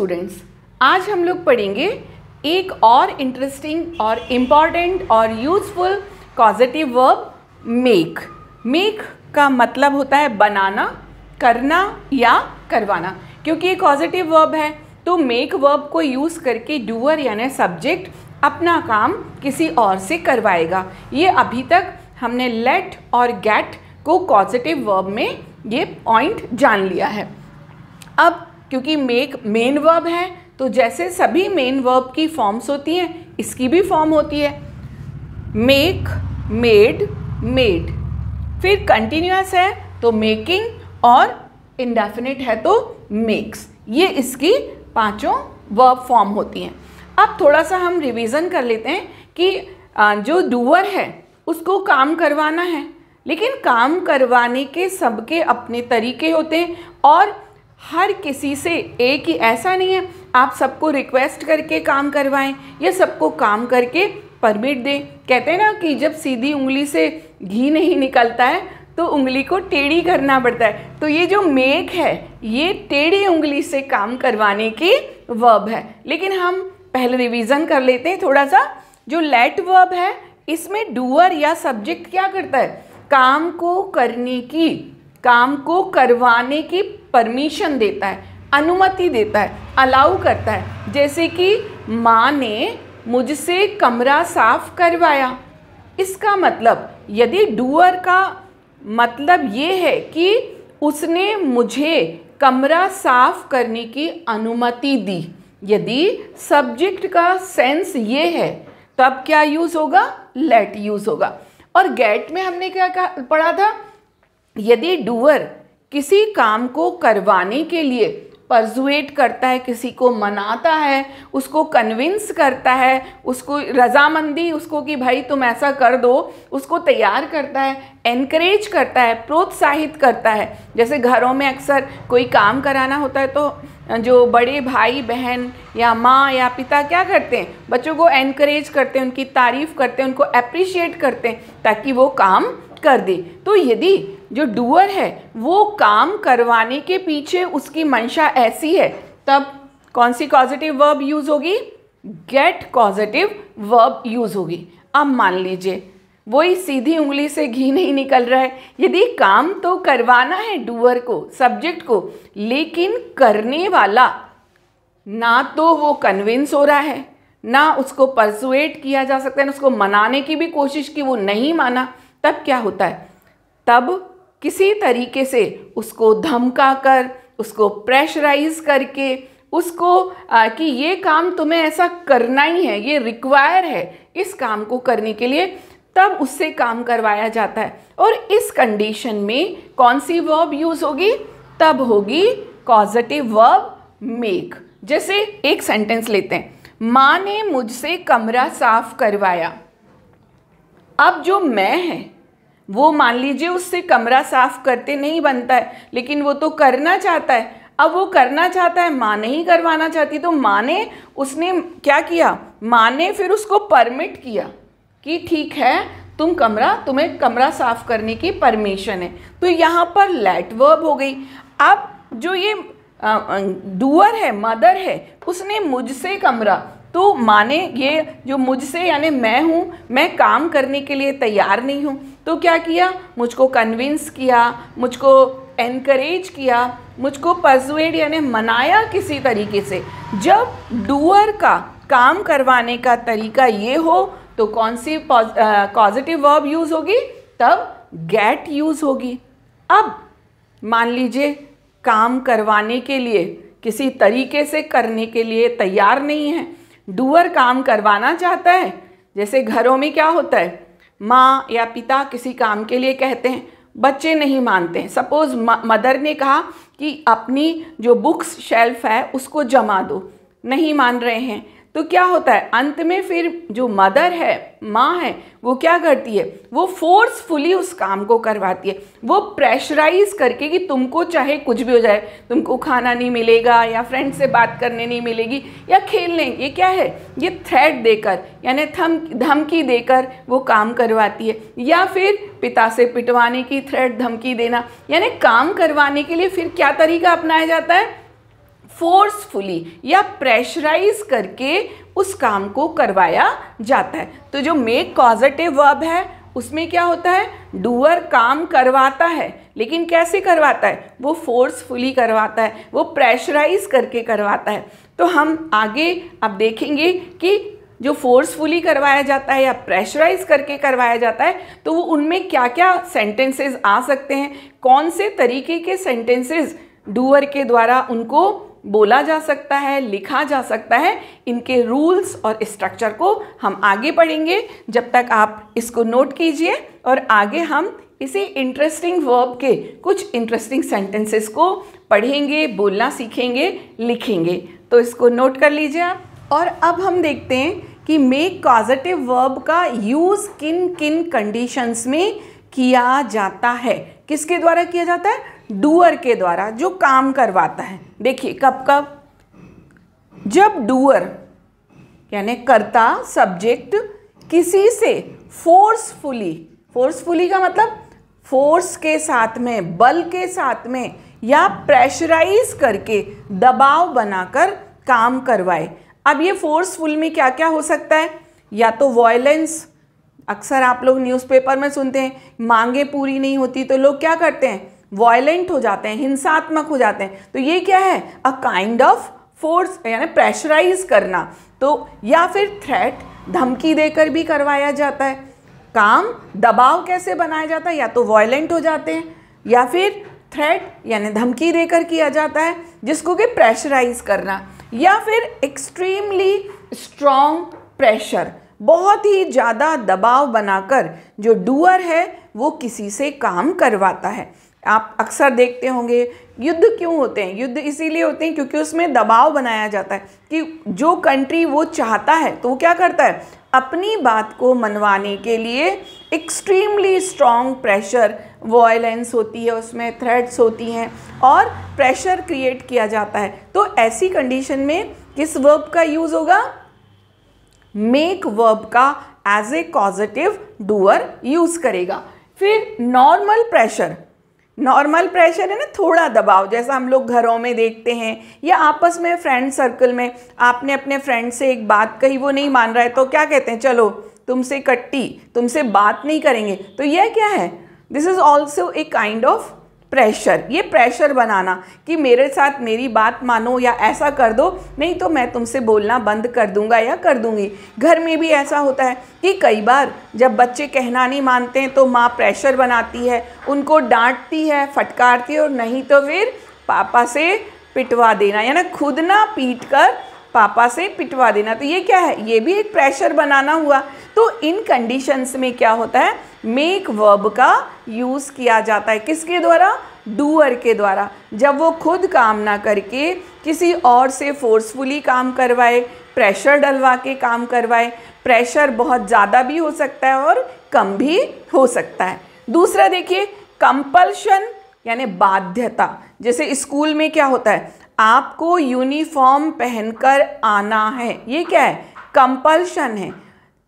students आज हम लोग पढ़ेंगे एक और इंटरेस्टिंग और इम्पॉर्टेंट और useful causative verb make make का मतलब होता है बनाना करना या करवाना क्योंकि ये कॉजिटिव वर्ब है तो मेक वर्ब को यूज़ करके डूअर यानी सब्जेक्ट अपना काम किसी और से करवाएगा ये अभी तक हमने लेट और गेट को कॉजिटिव वर्ब में ये पॉइंट जान लिया है अब क्योंकि मेक मेन वर्ब है तो जैसे सभी मेन वर्ब की फॉर्म्स होती हैं इसकी भी फॉर्म होती है मेक मेड मेड फिर कंटिन्यूस है तो मेकिंग और इंडेफिनिट है तो मेक्स ये इसकी पांचों वर्ब फॉर्म होती हैं अब थोड़ा सा हम रिवीजन कर लेते हैं कि जो डूअर है उसको काम करवाना है लेकिन काम करवाने के सबके अपने तरीके होते हैं और हर किसी से एक ही ऐसा नहीं है आप सबको रिक्वेस्ट करके काम करवाएं या सबको काम करके परमिट दें कहते हैं ना कि जब सीधी उंगली से घी नहीं निकलता है तो उंगली को टेढ़ी करना पड़ता है तो ये जो मेक है ये टेढ़ी उंगली से काम करवाने की वर्ब है लेकिन हम पहले रिवीजन कर लेते हैं थोड़ा सा जो लेट वर्ब है इसमें डूअर या सब्जेक्ट क्या करता है काम को करने की काम को करवाने की परमिशन देता है अनुमति देता है अलाउ करता है जैसे कि माँ ने मुझसे कमरा साफ करवाया इसका मतलब यदि डूअर का मतलब ये है कि उसने मुझे कमरा साफ करने की अनुमति दी यदि सब्जेक्ट का सेंस ये है तब क्या यूज़ होगा लेट यूज़ होगा और गेट में हमने क्या कहा पढ़ा था यदि डूअर किसी काम को करवाने के लिए परजुएट करता है किसी को मनाता है उसको कन्विंस करता है उसको रजामंदी उसको कि भाई तुम ऐसा कर दो उसको तैयार करता है एनकरेज करता है प्रोत्साहित करता है जैसे घरों में अक्सर कोई काम कराना होता है तो जो बड़े भाई बहन या माँ या पिता क्या करते हैं बच्चों को एनकरेज करते हैं उनकी तारीफ़ करते हैं उनको अप्रिशिएट करते हैं ताकि वो काम कर दे तो यदि जो डूअर है वो काम करवाने के पीछे उसकी मंशा ऐसी है तब कौन सी कॉजिटिव वर्ब यूज़ होगी गेट कॉजिटिव वर्ब यूज़ होगी अब मान लीजिए वही सीधी उंगली से घी नहीं निकल रहा है यदि काम तो करवाना है डूअर को सब्जेक्ट को लेकिन करने वाला ना तो वो कन्विंस हो रहा है ना उसको परसुएट किया जा सकता है ना उसको मनाने की भी कोशिश की वो नहीं माना तब क्या होता है तब किसी तरीके से उसको धमका कर उसको प्रेशराइज करके उसको आ, कि ये काम तुम्हें ऐसा करना ही है ये रिक्वायर है इस काम को करने के लिए तब उससे काम करवाया जाता है और इस कंडीशन में कौन सी वर्ब यूज़ होगी तब होगी कॉजिटिव वर्ब मेक जैसे एक सेंटेंस लेते हैं माँ ने मुझसे कमरा साफ करवाया अब जो मैं है वो मान लीजिए उससे कमरा साफ करते नहीं बनता है लेकिन वो तो करना चाहता है अब वो करना चाहता है माँ नहीं करवाना चाहती तो माँ ने उसने क्या किया माँ ने फिर उसको परमिट किया कि ठीक है तुम कमरा तुम्हें कमरा साफ करने की परमिशन है तो यहाँ पर लेट वर्ब हो गई अब जो ये डूअर है मदर है उसने मुझसे कमरा तो माने ये जो मुझसे यानी मैं हूँ मैं काम करने के लिए तैयार नहीं हूँ तो क्या किया मुझको कन्विंस किया मुझको एनकरेज किया मुझको पर्जुएड यानी मनाया किसी तरीके से जब डूअर का काम करवाने का तरीका ये हो तो कौन सी पॉजिटिव वर्ब यूज़ होगी तब गेट यूज़ होगी अब मान लीजिए काम करवाने के लिए किसी तरीके से करने के लिए तैयार नहीं है डूअर काम करवाना चाहता है जैसे घरों में क्या होता है माँ या पिता किसी काम के लिए कहते हैं बच्चे नहीं मानते हैं सपोज़ मदर ने कहा कि अपनी जो बुक्स शेल्फ है उसको जमा दो नहीं मान रहे हैं तो क्या होता है अंत में फिर जो मदर है माँ है वो क्या करती है वो फोर्सफुली उस काम को करवाती है वो प्रेशराइज करके कि तुमको चाहे कुछ भी हो जाए तुमको खाना नहीं मिलेगा या फ्रेंड से बात करने नहीं मिलेगी या खेलने ये क्या है ये थ्रेट देकर यानी थम धमकी देकर वो काम करवाती है या फिर पिता से पिटवाने की थ्रेट धमकी देना यानी काम करवाने के लिए फिर क्या तरीका अपनाया जाता है फोर्सफुली या प्रेशराइज करके उस काम को करवाया जाता है तो जो मेक पॉजिटिव वर्ब है उसमें क्या होता है डूअर काम करवाता है लेकिन कैसे करवाता है वो फोर्सफुली करवाता है वो प्रेशराइज करके करवाता है तो हम आगे अब देखेंगे कि जो फोर्सफुली करवाया जाता है या प्रेशराइज करके करवाया जाता है तो वो उनमें क्या क्या सेंटेंसेस आ सकते हैं कौन से तरीके के सेंटेंसेस डूअर के द्वारा उनको बोला जा सकता है लिखा जा सकता है इनके रूल्स और स्ट्रक्चर को हम आगे पढ़ेंगे जब तक आप इसको नोट कीजिए और आगे हम इसी इंटरेस्टिंग वर्ब के कुछ इंटरेस्टिंग सेंटेंसेस को पढ़ेंगे बोलना सीखेंगे लिखेंगे तो इसको नोट कर लीजिए आप और अब हम देखते हैं कि मेक पॉजिटिव वर्ब का यूज़ किन किन कंडीशंस में किया जाता है किसके द्वारा किया जाता है डूअर के द्वारा जो काम करवाता है देखिए कब कब जब डूअर यानी कर्ता सब्जेक्ट किसी से फोर्सफुली फोर्सफुली का मतलब फोर्स के साथ में बल के साथ में या प्रेशराइज करके दबाव बनाकर काम करवाए अब ये फोर्सफुल में क्या क्या हो सकता है या तो वॉयलेंस अक्सर आप लोग न्यूज़पेपर में सुनते हैं मांगे पूरी नहीं होती तो लोग क्या करते हैं वॉयलेंट हो जाते हैं हिंसात्मक हो जाते हैं तो ये क्या है अ काइंड ऑफ फोर्स यानी प्रेशराइज करना तो या फिर थ्रेट धमकी देकर भी करवाया जाता है काम दबाव कैसे बनाया जाता है या तो वॉयलेंट हो जाते हैं या फिर थ्रेट यानी धमकी देकर किया जाता है जिसको कि प्रेशराइज करना या फिर एक्सट्रीमली स्ट्रॉन्ग प्रेशर बहुत ही ज़्यादा दबाव बनाकर जो डूअर है वो किसी से काम करवाता है आप अक्सर देखते होंगे युद्ध क्यों होते हैं युद्ध इसीलिए होते हैं क्योंकि उसमें दबाव बनाया जाता है कि जो कंट्री वो चाहता है तो वो क्या करता है अपनी बात को मनवाने के लिए एक्सट्रीमली स्ट्रॉन्ग प्रेशर वॉयलेंस होती है उसमें थ्रेड्स होती हैं और प्रेशर क्रिएट किया जाता है तो ऐसी कंडीशन में किस वर्ब का यूज़ होगा मेक वर्ब का as a causative doer use करेगा फिर नॉर्मल प्रेशर नॉर्मल प्रेशर है ना थोड़ा दबाव जैसा हम लोग घरों में देखते हैं या आपस में फ्रेंड सर्कल में आपने अपने फ्रेंड से एक बात कही वो नहीं मान रहा है तो क्या कहते हैं चलो तुमसे कट्टी तुमसे बात नहीं करेंगे तो यह क्या है this is also a kind of pressure ये प्रेशर बनाना कि मेरे साथ मेरी बात मानो या ऐसा कर दो नहीं तो मैं तुमसे बोलना बंद कर दूंगा या कर दूंगी घर में भी ऐसा होता है कि कई बार जब बच्चे कहना नहीं मानते हैं तो माँ प्रेशर बनाती है उनको डांटती है फटकारती है और नहीं तो फिर पापा से पिटवा देना यानी खुद ना पीट कर पापा से पिटवा देना तो ये क्या है ये भी एक प्रेशर बनाना हुआ तो इन कंडीशंस में क्या होता है मेक वर्ब का यूज़ किया जाता है किसके द्वारा डूअर के द्वारा जब वो खुद काम ना करके किसी और से फोर्सफुली काम करवाए प्रेशर डलवा के काम करवाए प्रेशर बहुत ज़्यादा भी हो सकता है और कम भी हो सकता है दूसरा देखिए कंपल्शन यानी बाध्यता जैसे स्कूल में क्या होता है आपको यूनिफॉर्म पहनकर आना है ये क्या है कंपल्शन है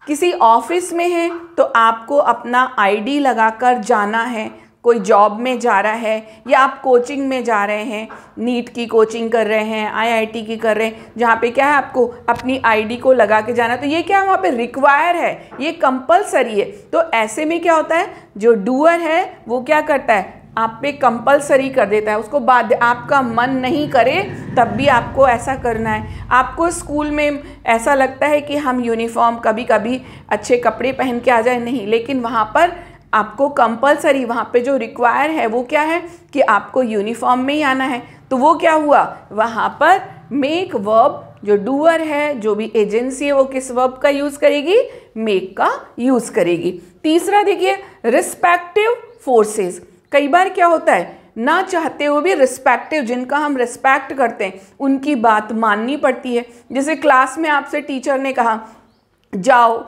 किसी ऑफिस में है तो आपको अपना आईडी लगाकर जाना है कोई जॉब में जा रहा है या आप कोचिंग में जा रहे हैं नीट की कोचिंग कर रहे हैं आईआईटी की कर रहे हैं जहाँ पे क्या है आपको अपनी आईडी को लगा के जाना तो ये क्या है वहाँ पे रिक्वायर है ये कंपलसरी है तो ऐसे में क्या होता है जो डूअर है वो क्या करता है आप पे कंपलसरी कर देता है उसको बाद आपका मन नहीं करे तब भी आपको ऐसा करना है आपको स्कूल में ऐसा लगता है कि हम यूनिफॉर्म कभी कभी अच्छे कपड़े पहन के आ जाए नहीं लेकिन वहाँ पर आपको कंपलसरी वहाँ पे जो रिक्वायर है वो क्या है कि आपको यूनिफॉर्म में ही आना है तो वो क्या हुआ वहाँ पर मेक वर्ब जो डूअर है जो भी एजेंसी है वो किस वर्ब का यूज़ करेगी मेक का यूज़ करेगी तीसरा देखिए रिस्पेक्टिव फोर्सेज़ कई बार क्या होता है ना चाहते हुए भी रिस्पेक्टिव जिनका हम रिस्पेक्ट करते हैं उनकी बात माननी पड़ती है जैसे क्लास में आपसे टीचर ने कहा जाओ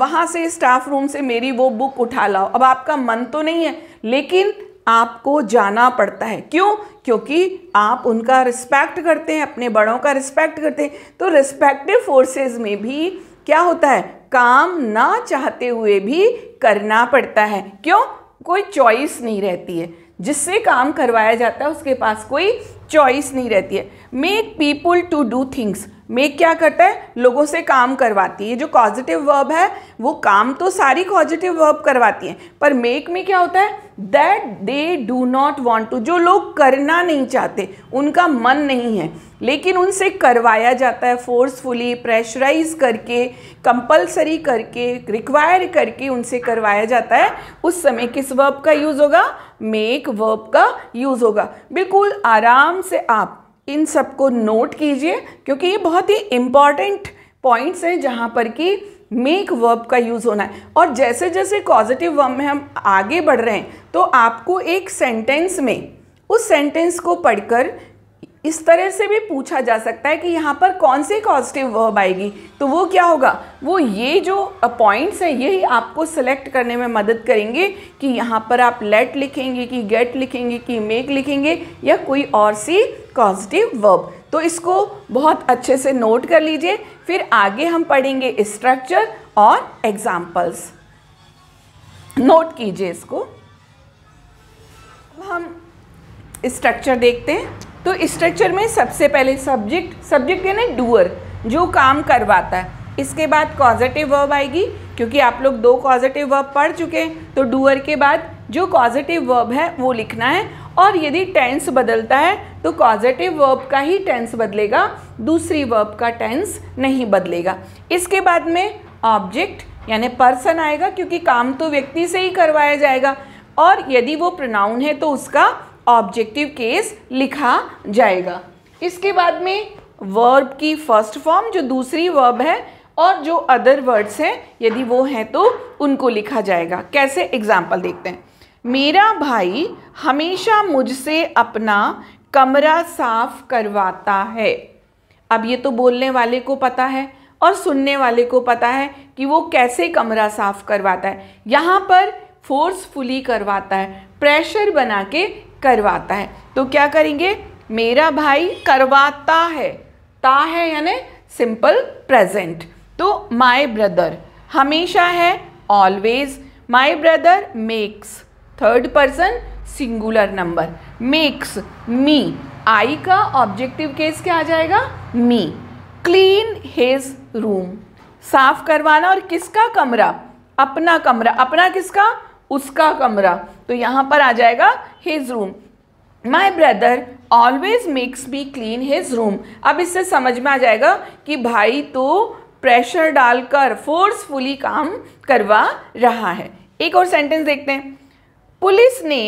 वहाँ से स्टाफ रूम से मेरी वो बुक उठा लाओ अब आपका मन तो नहीं है लेकिन आपको जाना पड़ता है क्यों क्योंकि आप उनका रिस्पेक्ट करते हैं अपने बड़ों का रिस्पेक्ट करते हैं तो रिस्पेक्टिव फोर्सेस में भी क्या होता है काम ना चाहते हुए भी करना पड़ता है क्यों कोई चॉइस नहीं रहती है जिससे काम करवाया जाता है उसके पास कोई चॉइस नहीं रहती है make people to do things make क्या करता है लोगों से काम करवाती है जो कॉजिटिव वर्ब है वो काम तो सारी कॉजिटिव वर्ब करवाती है पर मेक में क्या होता है that they do not want to जो लोग करना नहीं चाहते उनका मन नहीं है लेकिन उनसे करवाया जाता है फोर्सफुली प्रेशराइज करके कंपल्सरी करके रिक्वायर करके उनसे करवाया जाता है उस समय किस वर्ब का यूज़ होगा मेक वर्ब का यूज़ होगा बिल्कुल आराम से आप इन सबको नोट कीजिए क्योंकि ये बहुत ही इम्पॉर्टेंट पॉइंट्स हैं जहाँ पर कि मेक वर्ब का यूज़ होना है और जैसे जैसे पॉजिटिव वर्ब में हम आगे बढ़ रहे हैं तो आपको एक सेंटेंस में उस सेंटेंस को पढ़कर इस तरह से भी पूछा जा सकता है कि यहाँ पर कौन सी कॉजिटिव वर्ब आएगी तो वो क्या होगा वो ये जो पॉइंट्स हैं यही आपको सेलेक्ट करने में मदद करेंगे कि यहाँ पर आप लेट लिखेंगे कि गेट लिखेंगे कि मेक लिखेंगे या कोई और सी कॉजिटिव वर्ब तो इसको बहुत अच्छे से नोट कर लीजिए फिर आगे हम पढ़ेंगे स्ट्रक्चर और एग्जाम्पल्स नोट कीजिए इसको अब हम स्ट्रक्चर देखते हैं तो स्ट्रक्चर में सबसे पहले सब्जेक्ट सब्जेक्ट यानी डूअर जो काम करवाता है इसके बाद कॉजिटिव वर्ब आएगी क्योंकि आप लोग दो कॉजिटिव वर्ब पढ़ चुके हैं तो डूअर के बाद जो कॉजिटिव वर्ब है वो लिखना है और यदि टेंस बदलता है तो कॉजिटिव वर्ब का ही टेंस बदलेगा दूसरी वर्ब का टेंस नहीं बदलेगा इसके बाद में ऑब्जेक्ट यानी पर्सन आएगा क्योंकि काम तो व्यक्ति से ही करवाया जाएगा और यदि वो प्रोनाउन है तो उसका ऑब्जेक्टिव केस लिखा जाएगा इसके बाद में वर्ब की फर्स्ट फॉर्म जो दूसरी वर्ब है और जो अदर वर्ड्स हैं यदि वो हैं तो उनको लिखा जाएगा कैसे एग्जाम्पल देखते हैं मेरा भाई हमेशा मुझसे अपना कमरा साफ करवाता है अब ये तो बोलने वाले को पता है और सुनने वाले को पता है कि वो कैसे कमरा साफ करवाता है यहाँ पर फोर्सफुली करवाता है प्रेशर बना के करवाता है तो क्या करेंगे मेरा भाई करवाता है ता है यानी सिंपल प्रेजेंट तो माई ब्रदर हमेशा है always my brother makes third person singular number makes me I का ऑब्जेक्टिव केस क्या आ जाएगा मी क्लीन हिज रूम साफ करवाना और किसका कमरा अपना कमरा अपना किसका उसका कमरा तो यहाँ पर आ जाएगा his room my brother always makes be clean his room अब इससे समझ में आ जाएगा कि भाई तो प्रेशर डालकर फोर्सफुली काम करवा रहा है एक और सेंटेंस देखते हैं पुलिस ने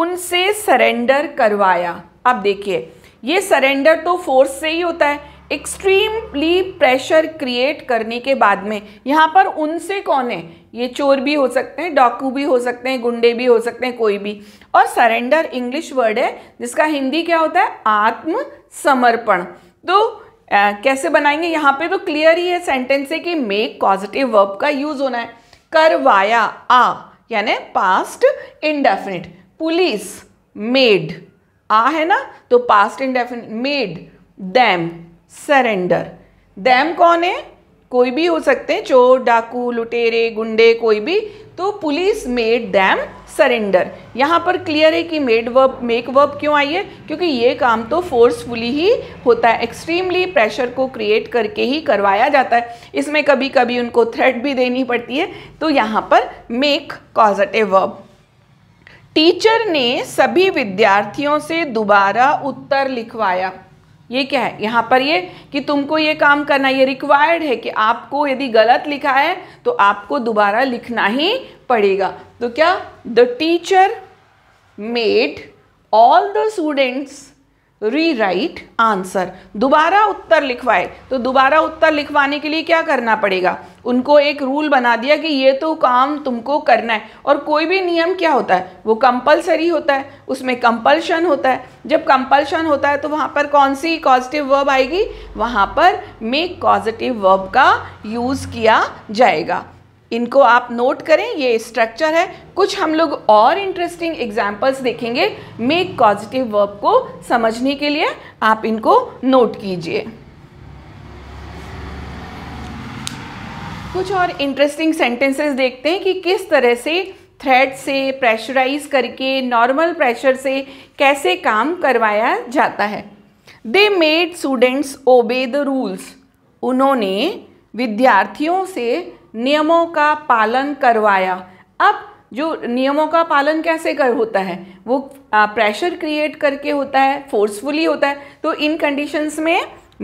उनसे सरेंडर करवाया अब देखिए ये सरेंडर तो फोर्स से ही होता है एक्सट्रीमली प्रेशर क्रिएट करने के बाद में यहाँ पर उनसे कौन है ये चोर भी हो सकते हैं डाकू भी हो सकते हैं गुंडे भी हो सकते हैं कोई भी और सरेंडर इंग्लिश वर्ड है जिसका हिंदी क्या होता है आत्म समर्पण तो आ, कैसे बनाएंगे यहाँ पे तो क्लियर ही है सेंटेंस है कि मेक पॉजिटिव वर्ब का यूज़ होना है करवाया आ यानी पास्ट इंडेफिनिट पुलिस मेड आ है ना तो past indefinite made them surrender them कौन है कोई भी हो सकते हैं चोर डाकू लुटेरे गुंडे कोई भी तो पुलिस मेड डैम सरेंडर यहाँ पर क्लियर है कि मेड वर्ब मेक वर्ब क्यों आई है क्योंकि ये काम तो फोर्सफुली ही होता है एक्सट्रीमली प्रेशर को क्रिएट करके ही करवाया जाता है इसमें कभी कभी उनको थ्रेट भी देनी पड़ती है तो यहाँ पर मेक कॉजटिव वर्ब टीचर ने सभी विद्यार्थियों से दोबारा उत्तर लिखवाया ये क्या है यहाँ पर ये कि तुमको ये काम करना ये रिक्वायर्ड है कि आपको यदि गलत लिखा है तो आपको दोबारा लिखना ही पड़ेगा तो क्या the teacher made all the students rewrite answer दोबारा उत्तर लिखवाए तो दोबारा उत्तर लिखवाने के लिए क्या करना पड़ेगा उनको एक रूल बना दिया कि ये तो काम तुमको करना है और कोई भी नियम क्या होता है वो कंपलसरी होता है उसमें कंपल्शन होता है जब कंपल्शन होता है तो वहाँ पर कौन सी पॉजिटिव वर्ब आएगी वहाँ पर मेक पॉजिटिव वर्ब का यूज़ किया जाएगा इनको आप नोट करें ये स्ट्रक्चर है कुछ हम लोग और इंटरेस्टिंग एग्जांपल्स देखेंगे मेक पॉजिटिव वर्ब को समझने के लिए आप इनको नोट कीजिए कुछ और इंटरेस्टिंग सेंटेंसेस देखते हैं कि किस तरह से थ्रेड से प्रेशराइज करके नॉर्मल प्रेशर से कैसे काम करवाया जाता है they made students obey the rules उन्होंने विद्यार्थियों से नियमों का पालन करवाया अब जो नियमों का पालन कैसे कर होता है वो प्रेशर क्रिएट करके होता है फोर्सफुली होता है तो इन कंडीशंस में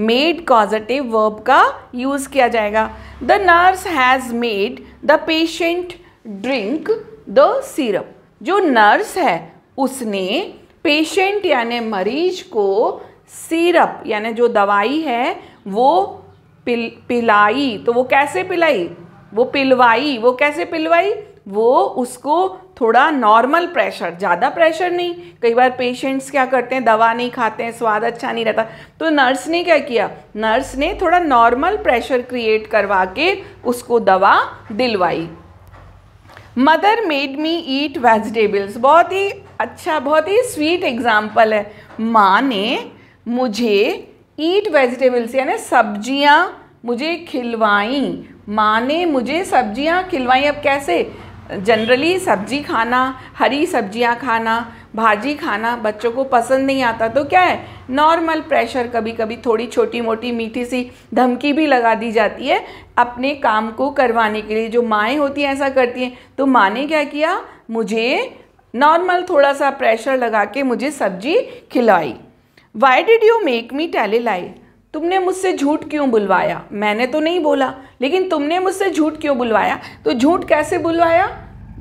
मेड कॉजिटिव वर्ब का यूज़ किया जाएगा the nurse has made the patient drink the syrup जो नर्स है उसने पेशेंट यानि मरीज को सिरप यानि जो दवाई है वो पिल पिलाई तो वो कैसे पिलाई वो पिलवाई वो कैसे पिलवाई वो उसको थोड़ा नॉर्मल प्रेशर ज़्यादा प्रेशर नहीं कई बार पेशेंट्स क्या करते हैं दवा नहीं खाते हैं स्वाद अच्छा नहीं रहता तो नर्स ने क्या किया नर्स ने थोड़ा नॉर्मल प्रेशर क्रिएट करवा के उसको दवा दिलवाई mother made me eat vegetables बहुत ही अच्छा बहुत ही स्वीट एग्जाम्पल है माँ ने मुझे ईट वेजिटेबल्स यानी सब्जियाँ मुझे खिलवाई माँ ने मुझे सब्जियाँ खिलवाई अब कैसे जनरली सब्जी खाना हरी सब्जियाँ खाना भाजी खाना बच्चों को पसंद नहीं आता तो क्या है नॉर्मल प्रेशर कभी कभी थोड़ी छोटी मोटी मीठी सी धमकी भी लगा दी जाती है अपने काम को करवाने के लिए जो माएँ होती हैं ऐसा करती हैं तो माँ ने क्या किया मुझे नॉर्मल थोड़ा सा प्रेशर लगा के मुझे सब्जी खिलाई why did you make me tell a lie तुमने मुझसे झूठ क्यों बुलवाया मैंने तो नहीं बोला लेकिन तुमने मुझसे झूठ क्यों बुलवाया तो झूठ कैसे बुलवाया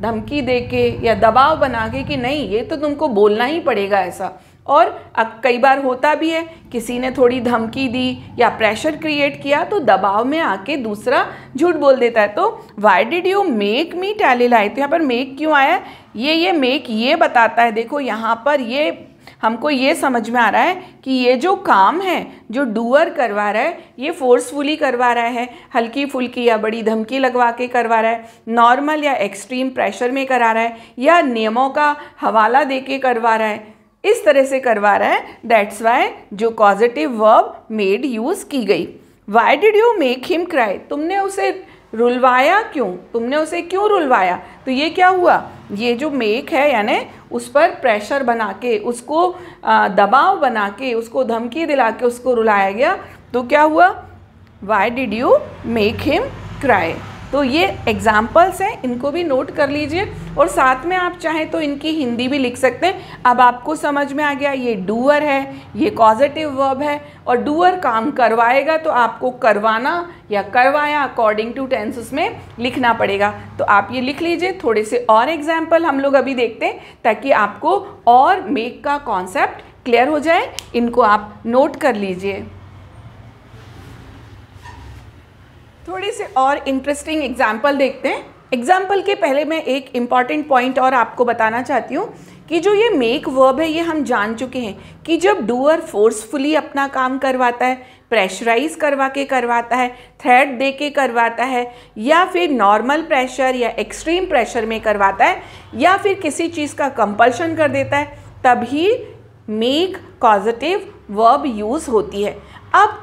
धमकी दे के या दबाव बना के कि नहीं ये तो तुमको बोलना ही पड़ेगा ऐसा और अब कई बार होता भी है किसी ने थोड़ी धमकी दी या प्रेशर क्रिएट किया तो दबाव में आके दूसरा झूठ बोल देता है तो why did you make me tell a lie तो यहाँ पर मेक क्यों आया ये ये मेक ये बताता है देखो यहाँ पर ये हमको ये समझ में आ रहा है कि ये जो काम है जो डूअर करवा रहा है ये फोर्सफुली करवा रहा है हल्की फुल्की या बड़ी धमकी लगवा के करवा रहा है नॉर्मल या एक्सट्रीम प्रेशर में करा रहा है या नियमों का हवाला दे के करवा रहा है इस तरह से करवा रहा है दैट्स वाई जो पॉजिटिव वर्ब मेड यूज़ की गई why did you make him cry तुमने उसे रुलवाया क्यों तुमने उसे क्यों रुलवाया तो ये क्या हुआ ये जो मेक है यानी उस पर प्रेशर बना के उसको दबाव बना के उसको धमकी दिला के उसको रुलाया गया तो क्या हुआ why did you make him cry तो ये एग्ज़ाम्पल्स हैं इनको भी नोट कर लीजिए और साथ में आप चाहें तो इनकी हिंदी भी लिख सकते हैं अब आपको समझ में आ गया ये डूअर है ये पॉजिटिव वर्ब है और डूअर काम करवाएगा तो आपको करवाना या करवाया अकॉर्डिंग टू टेंस उसमें लिखना पड़ेगा तो आप ये लिख लीजिए थोड़े से और एग्जाम्पल हम लोग अभी देखते हैं ताकि आपको और मेक का कॉन्सेप्ट क्लियर हो जाए इनको आप नोट कर लीजिए थोड़े से और इंटरेस्टिंग एग्जाम्पल देखते हैं एग्जाम्पल के पहले मैं एक इम्पॉर्टेंट पॉइंट और आपको बताना चाहती हूँ कि जो ये मेक वर्ब है ये हम जान चुके हैं कि जब डूअर फोर्सफुली अपना काम करवाता है प्रेशराइज करवा के करवाता है थ्रेड दे के करवाता है या फिर नॉर्मल प्रेशर या एक्सट्रीम प्रेशर में करवाता है या फिर किसी चीज़ का कंपल्शन कर देता है तभी मेक पॉजिटिव वर्ब यूज़ होती है अब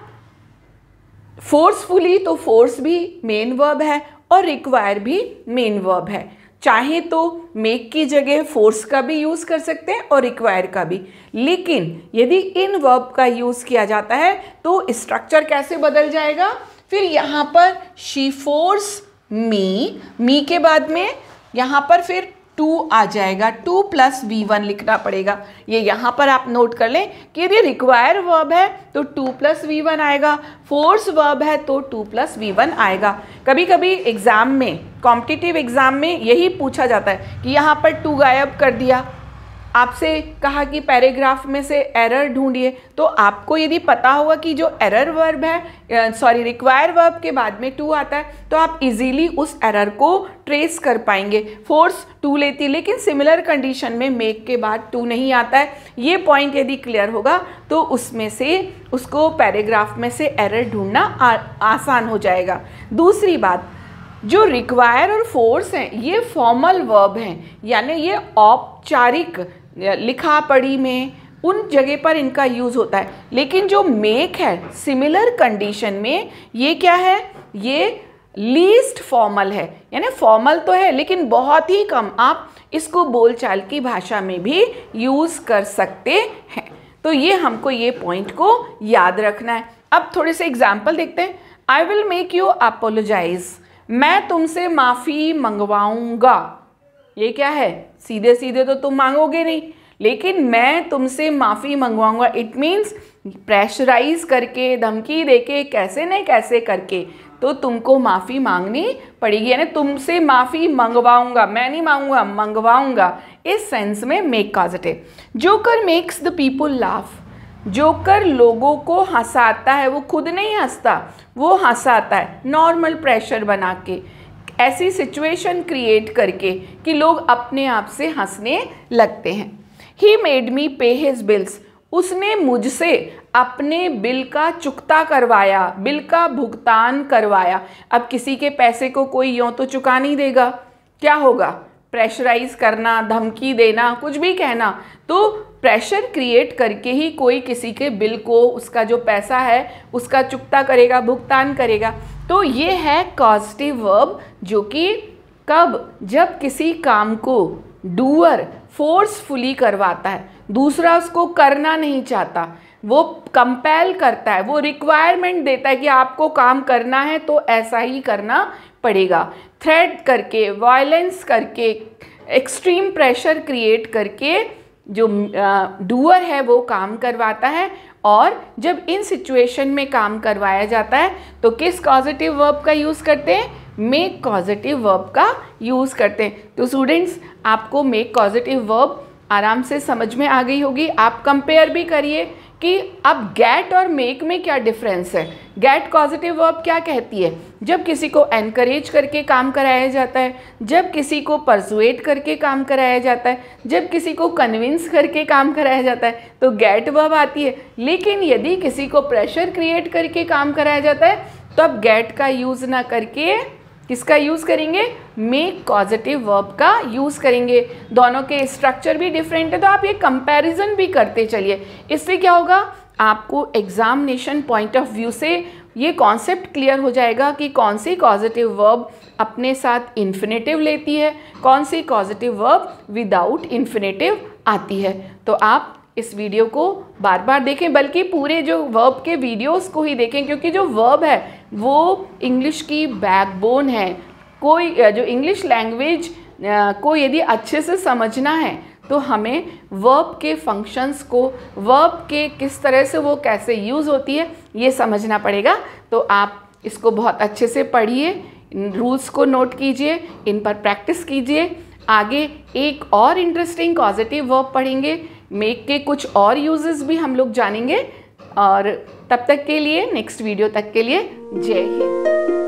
फोर्सफुली तो फोर्स भी मेन वर्ब है और रिक्वायर भी मेन वर्ब है चाहे तो मेक की जगह फोर्स का भी यूज़ कर सकते हैं और रिक्वायर का भी लेकिन यदि इन वर्ब का यूज़ किया जाता है तो स्ट्रक्चर कैसे बदल जाएगा फिर यहाँ पर शी फोर्स मी मी के बाद में यहाँ पर फिर टू आ जाएगा टू प्लस वी वन लिखना पड़ेगा ये यहाँ पर आप नोट कर लें कि यदि रिक्वायर वर्ब है तो टू प्लस वी वन आएगा फोर्स वर्ब है तो टू प्लस वी वन आएगा कभी कभी एग्ज़ाम में कॉम्पिटिटिव एग्ज़ाम में यही पूछा जाता है कि यहाँ पर टू गायब कर दिया आपसे कहा कि पैराग्राफ में से एरर ढूंढिए तो आपको यदि पता होगा कि जो एरर वर्ब है सॉरी रिक्वायर वर्ब के बाद में टू आता है तो आप इजीली उस एरर को ट्रेस कर पाएंगे फोर्स टू लेती लेकिन सिमिलर कंडीशन में मेक के बाद टू नहीं आता है ये पॉइंट यदि क्लियर होगा तो उसमें से उसको पैराग्राफ में से एरर ढूंढना आसान हो जाएगा दूसरी बात जो रिक्वायर और फोर्स हैं ये फॉर्मल वर्ब हैं यानी ये औपचारिक लिखा पढ़ी में उन जगह पर इनका यूज़ होता है लेकिन जो मेक है सिमिलर कंडीशन में ये क्या है ये लीस्ट फॉर्मल है यानी फॉर्मल तो है लेकिन बहुत ही कम आप इसको बोलचाल की भाषा में भी यूज़ कर सकते हैं तो ये हमको ये पॉइंट को याद रखना है अब थोड़े से एग्जाम्पल देखते हैं I will make you apologise मैं तुमसे माफ़ी मंगवाऊंगा ये क्या है सीधे सीधे तो तुम मांगोगे नहीं लेकिन मैं तुमसे माफ़ी मंगवाऊंगा इट मीन्स प्रेशराइज करके धमकी देके कैसे नहीं कैसे करके तो तुमको माफ़ी मांगनी पड़ेगी यानी तुमसे माफ़ी मंगवाऊंगा मैं नहीं मांगूंगा मंगवाऊंगा इस सेंस में make causative joker makes the people laugh joker लोगों को हंसाता है वो खुद नहीं हंसता वो हंसाता है नॉर्मल प्रेशर बना के ऐसी सिचुएशन क्रिएट करके कि लोग अपने आप से हंसने लगते हैं ही मेड मी पे हिज बिल्स उसने मुझसे अपने बिल का चुकता करवाया बिल का भुगतान करवाया अब किसी के पैसे को कोई यों तो चुका नहीं देगा क्या होगा प्रेशराइज करना धमकी देना कुछ भी कहना तो प्रेशर क्रिएट करके ही कोई किसी के बिल को उसका जो पैसा है उसका चुकता करेगा भुगतान करेगा तो ये है कॉजिटिव वर्ब जो कि कब जब किसी काम को डूअर फोर्सफुली करवाता है दूसरा उसको करना नहीं चाहता वो कंपेल करता है वो रिक्वायरमेंट देता है कि आपको काम करना है तो ऐसा ही करना पड़ेगा थ्रेड करके वायलेंस करके एक्सट्रीम प्रेशर क्रिएट करके जो डूअर है वो काम करवाता है और जब इन सिचुएशन में काम करवाया जाता है तो किस पॉजिटिव वर्ब का यूज़ करते हैं मेक पॉजिटिव वर्ब का यूज़ करते हैं तो स्टूडेंट्स आपको मेक पॉजिटिव वर्ब आराम से समझ में आ गई होगी आप कंपेयर भी करिए कि अब गेट और मेक में क्या डिफरेंस है गेट पॉजिटिव वर्ब क्या कहती है जब किसी को एनकरेज करके काम कराया जाता है जब किसी को परसुएट करके काम कराया जाता है जब किसी को कन्विंस करके काम कराया जाता है तो गेट वर्ब आती है लेकिन यदि किसी को प्रेशर क्रिएट करके काम कराया जाता है तो अब गेट का यूज़ ना करके किसका यूज़ करेंगे मेक पॉजिटिव वर्ब का यूज़ करेंगे दोनों के स्ट्रक्चर भी डिफरेंट है तो आप ये कंपैरिजन भी करते चलिए इससे क्या होगा आपको एग्जामिनेशन पॉइंट ऑफ व्यू से ये कॉन्सेप्ट क्लियर हो जाएगा कि कौन सी पॉजिटिव वर्ब अपने साथ इन्फिनेटिव लेती है कौन सी पॉजिटिव वर्ब विदाउट इन्फिनेटिव आती है तो आप इस वीडियो को बार बार देखें बल्कि पूरे जो वर्ब के वीडियोस को ही देखें क्योंकि जो वर्ब है वो इंग्लिश की बैकबोन है कोई जो इंग्लिश लैंग्वेज को यदि अच्छे से समझना है तो हमें वर्ब के फंक्शंस को वर्ब के किस तरह से वो कैसे यूज़ होती है ये समझना पड़ेगा तो आप इसको बहुत अच्छे से पढ़िए रूल्स को नोट कीजिए इन पर प्रैक्टिस कीजिए आगे एक और इंटरेस्टिंग पॉजिटिव वर्ब पढ़ेंगे मेक के कुछ और यूजेस भी हम लोग जानेंगे और तब तक के लिए नेक्स्ट वीडियो तक के लिए जय हिंद